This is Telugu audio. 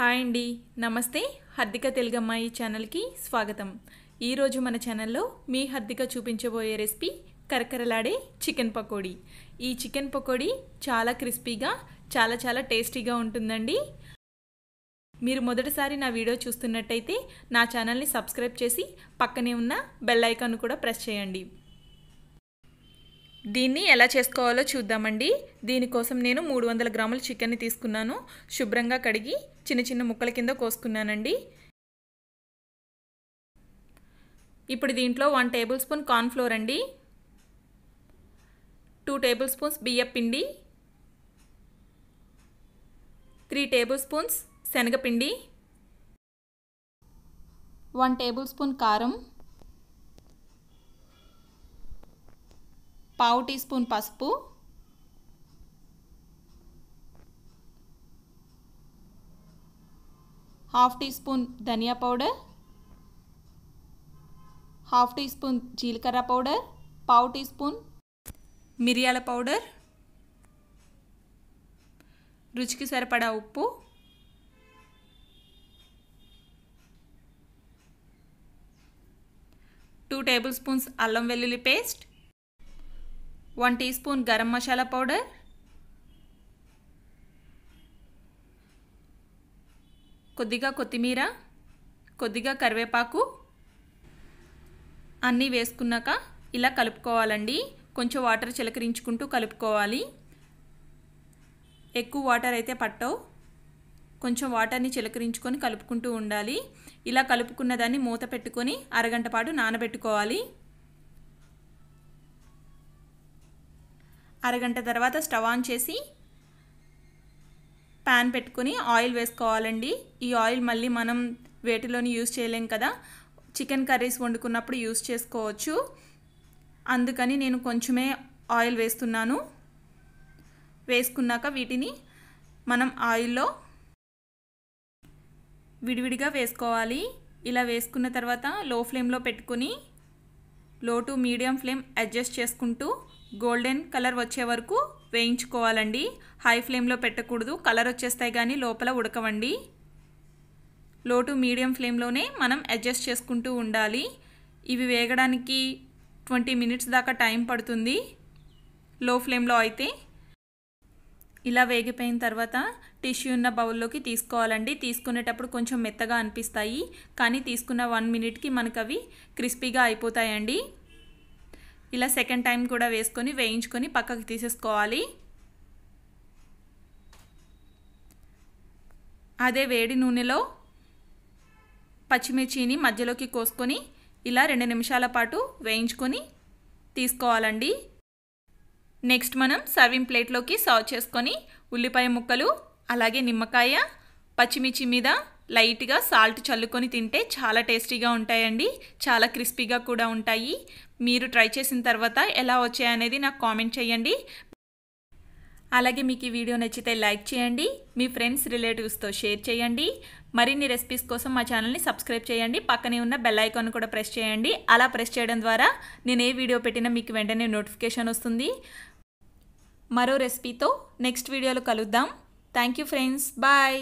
హాయ్ అండి నమస్తే హర్దిక తెలుగమ్మాయి ఛానల్కి స్వాగతం ఈరోజు మన ఛానల్లో మీ హర్దిక చూపించబోయే రెసిపీ కరకరలాడే చికెన్ పకోడీ ఈ చికెన్ పకోడీ చాలా క్రిస్పీగా చాలా చాలా టేస్టీగా ఉంటుందండి మీరు మొదటిసారి నా వీడియో చూస్తున్నట్టయితే నా ఛానల్ని సబ్స్క్రైబ్ చేసి పక్కనే ఉన్న బెల్ ఐకాన్ కూడా ప్రెస్ చేయండి దీన్ని ఎలా చేసుకోవాలో చూద్దామండి దీనికోసం నేను మూడు వందల గ్రాముల చికెన్ని తీసుకున్నాను శుభ్రంగా కడిగి చిన్న చిన్న ముక్కల కింద కోసుకున్నానండి ఇప్పుడు దీంట్లో వన్ టేబుల్ స్పూన్ కార్న్ఫ్లోర్ అండి టూ టేబుల్ స్పూన్స్ బియ్యపిండి త్రీ టేబుల్ స్పూన్స్ శనగపిండి వన్ టేబుల్ స్పూన్ కారం పావు టీ స్పూన్ పసుపు హాఫ్ టీ స్పూన్ ధనియా పౌడర్ హాఫ్ టీ స్పూన్ జీలకర్ర పౌడర్ పావు టీ స్పూన్ మిరియాల పౌడర్ రుచికి సరిపడా ఉప్పు టూ టేబుల్ స్పూన్స్ అల్లం వెల్లుల్లి paste one teaspoon garam masala powder కొద్దిగా కొత్తిమీర కొద్దిగా కరివేపాకు అన్నీ వేసుకున్నాక ఇలా కలుపుకోవాలండి కొంచెం వాటర్ చిలకరించుకుంటూ కలుపుకోవాలి ఎక్కువ వాటర్ అయితే పట్టవు కొంచెం వాటర్ని చిలకరించుకొని కలుపుకుంటూ ఉండాలి ఇలా కలుపుకున్న దాన్ని మూత పెట్టుకొని అరగంట పాటు నానబెట్టుకోవాలి అరగంట తర్వాత స్టవ్ ఆన్ చేసి ప్యాన్ పెట్టుకుని ఆయిల్ వేసుకోవాలండి ఈ ఆయిల్ మళ్ళీ మనం వేటిలోని యూజ్ చేయలేం కదా చికెన్ కర్రీస్ వండుకున్నప్పుడు యూజ్ చేసుకోవచ్చు అందుకని నేను కొంచెమే ఆయిల్ వేస్తున్నాను వేసుకున్నాక వీటిని మనం ఆయిల్లో విడివిడిగా వేసుకోవాలి ఇలా వేసుకున్న తర్వాత లో ఫ్లేమ్లో పెట్టుకుని low to medium flame adjust చేసుకుంటూ గోల్డెన్ కలర్ వచ్చే వరకు వేయించుకోవాలండి హై ఫ్లేమ్లో పెట్టకూడదు కలర్ వచ్చేస్తాయి కానీ లోపల ఉడకవండి లో టు మీడియం ఫ్లేమ్లోనే మనం అడ్జస్ట్ చేసుకుంటూ ఉండాలి ఇవి వేగడానికి ట్వంటీ మినిట్స్ దాకా టైం పడుతుంది లో ఫ్లేమ్లో అయితే ఇలా వేగిపోయిన తర్వాత టిష్యూ ఉన్న బౌల్లోకి తీసుకోవాలండి తీసుకునేటప్పుడు కొంచెం మెత్తగా అనిపిస్తాయి కానీ తీసుకున్న వన్ మినిట్కి మనకు అవి క్రిస్పీగా అయిపోతాయండి ఇలా సెకండ్ టైం కూడా వేసుకొని వేయించుకొని పక్కకి తీసేసుకోవాలి అదే వేడి నూనెలో పచ్చిమిర్చిని మధ్యలోకి కోసుకొని ఇలా రెండు నిమిషాల పాటు వేయించుకొని తీసుకోవాలండి నెక్స్ట్ మనం సర్వింగ్ ప్లేట్లోకి సర్వ్ చేసుకొని ఉల్లిపాయ ముక్కలు అలాగే నిమ్మకాయ పచ్చిమిర్చి మీద లైట్గా సాల్ట్ చల్లుకొని తింటే చాలా టేస్టీగా ఉంటాయండి చాలా క్రిస్పీగా కూడా ఉంటాయి మీరు ట్రై చేసిన తర్వాత ఎలా వచ్చాయనేది నాకు కామెంట్ చేయండి అలాగే మీకు ఈ వీడియో నచ్చితే లైక్ చేయండి మీ ఫ్రెండ్స్ రిలేటివ్స్తో షేర్ చేయండి మరిన్ని రెసిపీస్ కోసం మా ఛానల్ని సబ్స్క్రైబ్ చేయండి పక్కనే ఉన్న బెల్ ఐకాన్ కూడా ప్రెస్ చేయండి అలా ప్రెస్ చేయడం ద్వారా నేను ఏ వీడియో పెట్టినా మీకు వెంటనే నోటిఫికేషన్ వస్తుంది మరో రెసిపీతో నెక్స్ట్ వీడియోలో కలుద్దాం థ్యాంక్ యూ ఫ్రెండ్స్ బాయ్